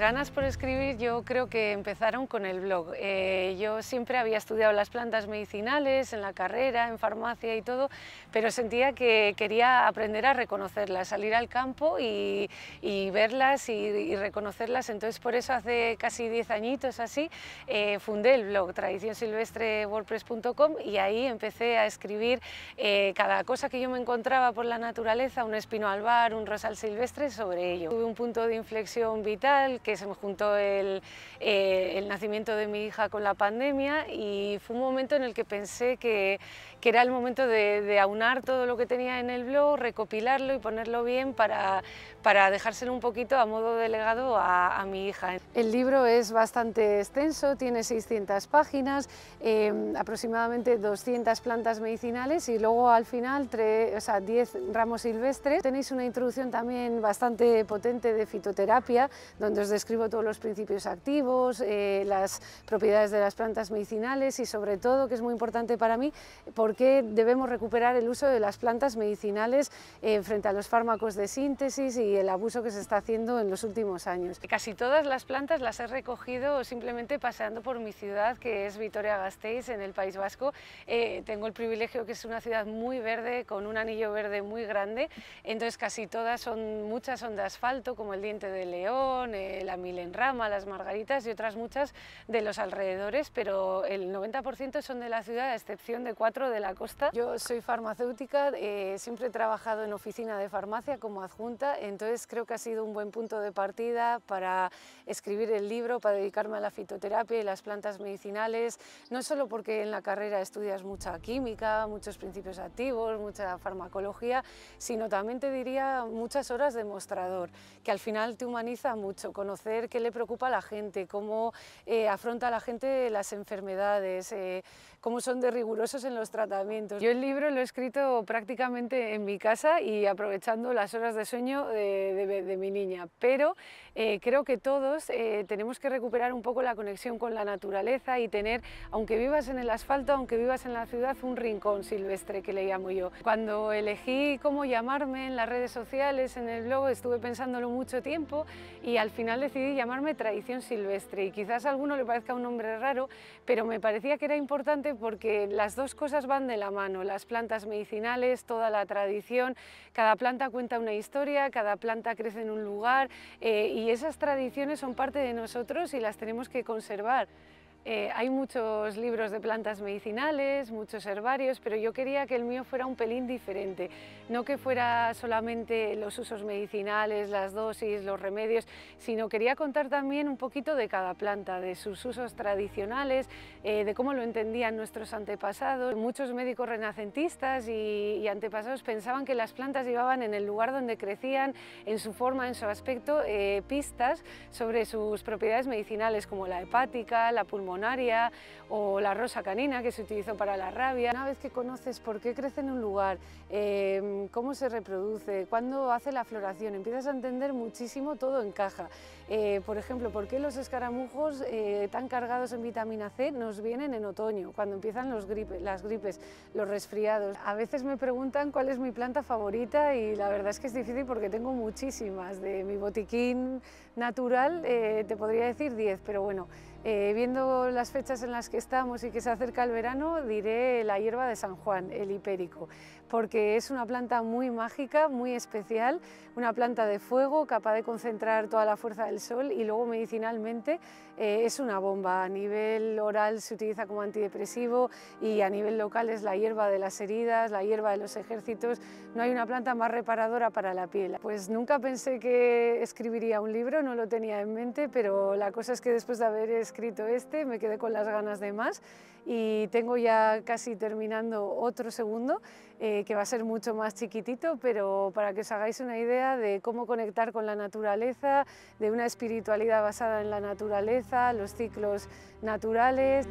ganas por escribir yo creo que empezaron con el blog. Eh, yo siempre había estudiado las plantas medicinales en la carrera, en farmacia y todo, pero sentía que quería aprender a reconocerlas, salir al campo y, verlas y, reconocerlas. Entonces por eso hace casi 10 añitos así eh, fundé el blog silvestre wordpress.com y ahí empecé a escribir eh, cada cosa que yo me encontraba por la naturaleza, un espino albar, un rosal silvestre, sobre ello. Tuve un punto de inflexión vital que se me juntó eh, el, nacimiento de mi hija con la pandemia y fue un momento en el que pensé que, era el momento de, aunar todo lo que tenía en el blog, recopilarlo y ponerlo bien para, para dejárselo un poquito a modo delegado a, a mi hija. El libro es bastante extenso, tiene 600 páginas, em, aproximadamente 200 plantas medicinales y luego al final tres, o 10 ramos silvestres. Tenéis una introducción también bastante potente de fitoterapia, donde os escribo todos los principios activos, eh, las propiedades de las plantas medicinales y sobre todo, que es muy importante para mí, por qué debemos recuperar el uso de las plantas medicinales eh, frente a los fármacos de síntesis y el abuso que se está haciendo en los últimos años. Casi todas las plantas las he recogido simplemente paseando por mi ciudad, que es Vitoria-Gasteiz, en el País Vasco. Eh, tengo el privilegio que es una ciudad muy verde, con un anillo verde muy grande, entonces casi todas son, muchas son de asfalto, como el diente de león, el la Milenrama, las Margaritas y otras muchas de los alrededores, pero el 90% son de la ciudad, a excepción de cuatro de la costa. Yo soy farmacéutica, eh, siempre he trabajado en oficina de farmacia como adjunta, entonces creo que ha sido un buen punto de partida para escribir el libro, para dedicarme a la fitoterapia y las plantas medicinales, no solo porque en la carrera estudias mucha química, muchos principios activos, mucha farmacología, sino también te diría muchas horas de mostrador, que al final te humaniza mucho. Con conocer qué le preocupa a la gente, cómo eh, afronta la gente las enfermedades, eh, cómo son de rigurosos en los tratamientos. Yo el libro lo he escrito prácticamente en mi casa y aprovechando las horas de sueño eh, de, mi niña, pero eh, creo que todos tenemos que recuperar un poco la conexión con la naturaleza y tener, aunque vivas en el asfalto, aunque vivas en la ciudad, un rincón silvestre que le llamo yo. Cuando elegí cómo llamarme en las redes sociales, en el blog, estuve pensándolo mucho tiempo y al final decidí llamarme Tradición Silvestre y quizás a alguno le parezca un nombre raro, pero me parecía que era importante porque las dos cosas van de la mano, las plantas medicinales, toda la tradición, cada planta cuenta una historia, cada planta crece en un lugar eh, y esas tradiciones son parte de nosotros y las tenemos que conservar. Eh, hay muchos libros de plantas medicinales, muchos herbarios, pero yo quería que el mío fuera un pelín diferente, no que fuera solamente los usos medicinales, las dosis, los remedios, sino quería contar también un poquito de cada planta, de sus usos tradicionales, eh, de cómo lo entendían nuestros antepasados. Muchos médicos renacentistas y, antepasados pensaban que las plantas llevaban en el lugar donde crecían, en su forma, en su aspecto, eh, pistas sobre sus propiedades medicinales, como la hepática, la pulmonar, o la rosa canina que se utilizó para la rabia. Una vez que conoces por qué crece en un lugar, em, cómo se reproduce, cuándo hace la floración, empiezas a entender muchísimo, todo encaja. caja... Eh, por ejemplo, por qué los escaramujos eh, tan cargados en vitamina C nos vienen en otoño, cuando empiezan los las gripes, los resfriados. A veces me preguntan cuál es mi planta favorita y la verdad es que es difícil porque tengo muchísimas. De mi botiquín natural eh, te podría decir 10, pero bueno, eh, viendo las fechas en las que estamos y que se acerca el verano, diré la hierba de San Juan, el hipérico porque es una planta muy mágica, muy especial, una planta de fuego capaz de concentrar toda la fuerza del sol y luego medicinalmente eh, es una bomba. A nivel oral se utiliza como antidepresivo y a nivel local es la hierba de las heridas, la hierba de los ejércitos. No hay una planta más reparadora para la piel. Pues nunca pensé que escribiría un libro, no lo tenía en mente, pero la cosa es que después de haber escrito este me quedé con las ganas de más y tengo ya casi terminando otro segundo eh, que va a ser mucho más chiquitito, pero para que os hagáis una idea de cómo conectar con la naturaleza, de una espiritualidad basada en la naturaleza, los ciclos naturales.